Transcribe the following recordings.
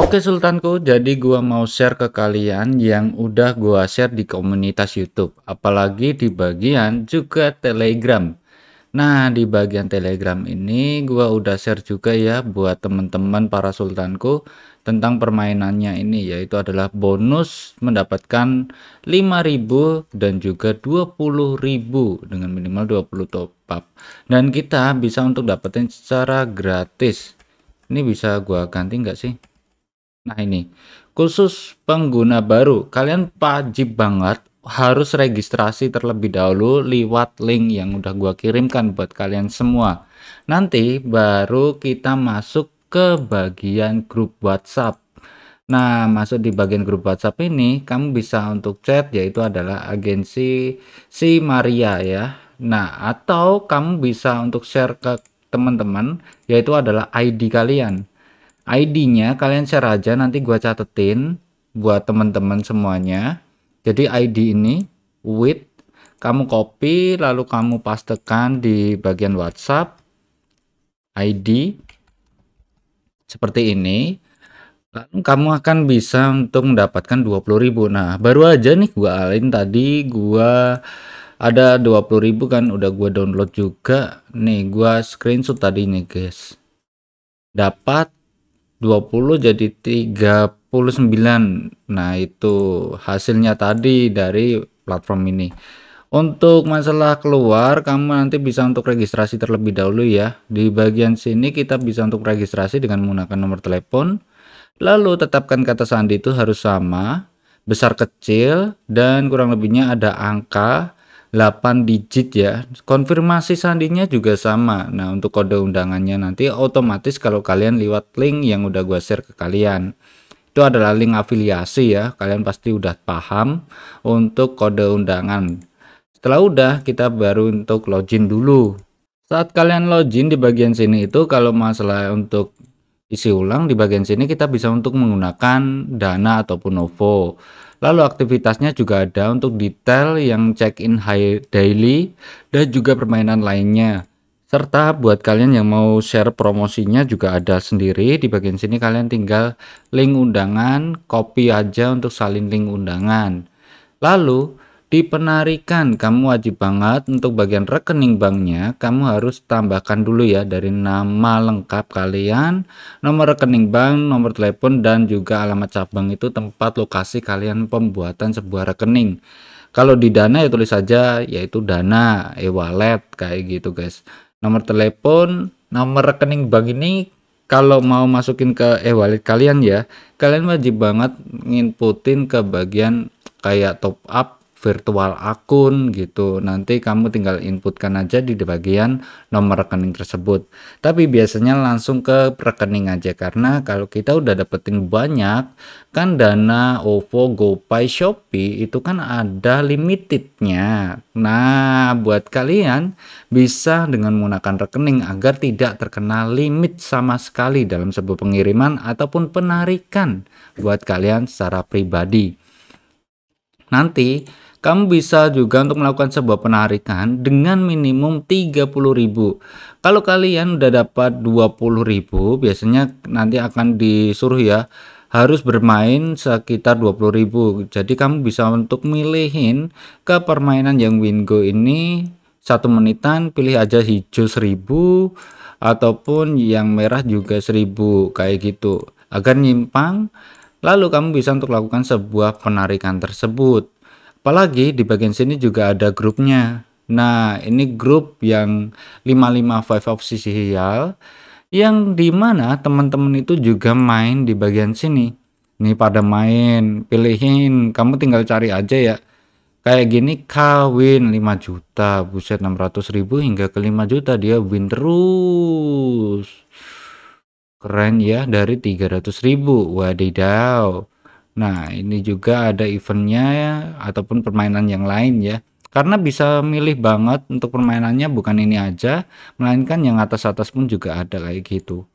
Oke Sultanku, jadi gua mau share ke kalian yang udah gua share di komunitas YouTube, apalagi di bagian juga Telegram. Nah, di bagian Telegram ini gua udah share juga ya buat teman-teman para sultanku tentang permainannya ini yaitu adalah bonus mendapatkan 5000 dan juga 20.000 dengan minimal 20 top up. Dan kita bisa untuk dapetin secara gratis. Ini bisa gua ganti nggak sih? Nah ini khusus pengguna baru, kalian wajib banget harus registrasi terlebih dahulu lewat link yang udah gua kirimkan buat kalian semua. Nanti baru kita masuk ke bagian grup WhatsApp. Nah, masuk di bagian grup WhatsApp ini kamu bisa untuk chat yaitu adalah agensi si Maria ya. Nah, atau kamu bisa untuk share ke teman-teman yaitu adalah ID kalian. ID-nya kalian share aja nanti gua catetin buat teman-teman semuanya. Jadi ID ini with kamu copy lalu kamu pastekan di bagian WhatsApp ID seperti ini. kamu akan bisa untuk mendapatkan 20.000. Nah, baru aja nih gua alin tadi gua ada 20.000 kan udah gue download juga nih gue screenshot tadi nih guys dapat 20 jadi 39 nah itu hasilnya tadi dari platform ini untuk masalah keluar kamu nanti bisa untuk registrasi terlebih dahulu ya di bagian sini kita bisa untuk registrasi dengan menggunakan nomor telepon lalu tetapkan kata sandi itu harus sama besar kecil dan kurang lebihnya ada angka 8 digit ya. Konfirmasi sandinya juga sama. Nah, untuk kode undangannya nanti otomatis kalau kalian lewat link yang udah gua share ke kalian. Itu adalah link afiliasi ya. Kalian pasti udah paham untuk kode undangan. Setelah udah, kita baru untuk login dulu. Saat kalian login di bagian sini itu kalau masalah untuk isi ulang di bagian sini kita bisa untuk menggunakan Dana ataupun OVO. Lalu aktivitasnya juga ada untuk detail yang check-in high daily dan juga permainan lainnya. Serta buat kalian yang mau share promosinya juga ada sendiri. Di bagian sini kalian tinggal link undangan, copy aja untuk salin link undangan. Lalu di penarikan, kamu wajib banget untuk bagian rekening banknya, kamu harus tambahkan dulu ya dari nama lengkap kalian, nomor rekening bank, nomor telepon, dan juga alamat cabang itu tempat lokasi kalian pembuatan sebuah rekening. Kalau di Dana ya tulis saja yaitu Dana e-wallet kayak gitu guys. Nomor telepon, nomor rekening bank ini kalau mau masukin ke e-wallet kalian ya, kalian wajib banget nginputin ke bagian kayak top up virtual akun gitu. Nanti kamu tinggal inputkan aja di bagian nomor rekening tersebut. Tapi biasanya langsung ke rekening aja karena kalau kita udah dapetin banyak kan dana OVO, GoPay, Shopee itu kan ada limitednya. Nah, buat kalian bisa dengan menggunakan rekening agar tidak terkena limit sama sekali dalam sebuah pengiriman ataupun penarikan buat kalian secara pribadi. Nanti kamu bisa juga untuk melakukan sebuah penarikan dengan minimum 30.000. Kalau kalian udah dapat 20.000, biasanya nanti akan disuruh ya harus bermain sekitar 20.000. Jadi kamu bisa untuk milihin ke permainan yang Wingo ini satu menitan pilih aja hijau 1000 ataupun yang merah juga 1000 kayak gitu. Agar nyimpang Lalu kamu bisa untuk lakukan sebuah penarikan tersebut. Apalagi di bagian sini juga ada grupnya. Nah, ini grup yang 555 official yang dimana teman-teman itu juga main di bagian sini. Nih pada main, pilihin, kamu tinggal cari aja ya kayak gini kawin 5 juta buset 600 ribu hingga ke 5 juta dia win terus Keren ya dari 300.000. Wadidaw. Nah, ini juga ada eventnya ya, ataupun permainan yang lain ya. Karena bisa milih banget untuk permainannya bukan ini aja, melainkan yang atas-atas pun juga ada kayak gitu.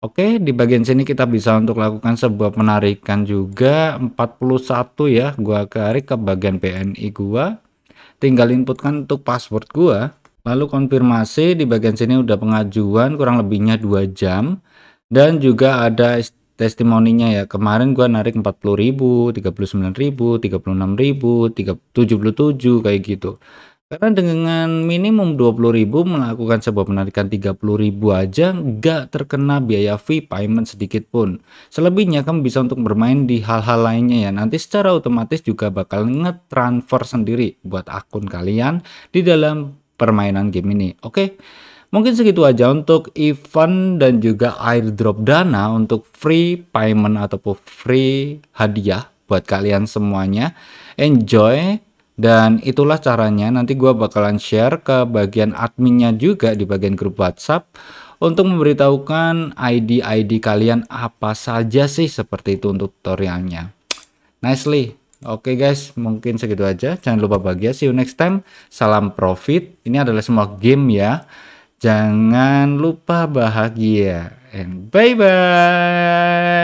Oke, di bagian sini kita bisa untuk lakukan sebuah penarikan juga 41 ya. Gua tarik ke bagian PNI gua. Tinggal inputkan untuk password gua. Lalu konfirmasi di bagian sini udah pengajuan kurang lebihnya 2 jam dan juga ada testimoninya ya kemarin gue narik 40.000 39.000 36.000 ribu 77 kayak gitu karena dengan minimum 20.000 melakukan sebuah penarikan 30.000 aja nggak terkena biaya fee payment sedikit pun. Selebihnya kamu bisa untuk bermain di hal-hal lainnya ya. Nanti secara otomatis juga bakal nge-transfer sendiri buat akun kalian di dalam permainan game ini. Oke. Okay? Mungkin segitu aja untuk event dan juga airdrop dana untuk free payment ataupun free hadiah buat kalian semuanya. Enjoy dan itulah caranya nanti gue bakalan share ke bagian adminnya juga di bagian grup WhatsApp untuk memberitahukan ID-ID kalian apa saja sih seperti itu untuk tutorialnya. Nicely. Oke okay guys, mungkin segitu aja. Jangan lupa bahagia. See you next time. Salam profit. Ini adalah semua game ya. Jangan lupa bahagia. And bye bye.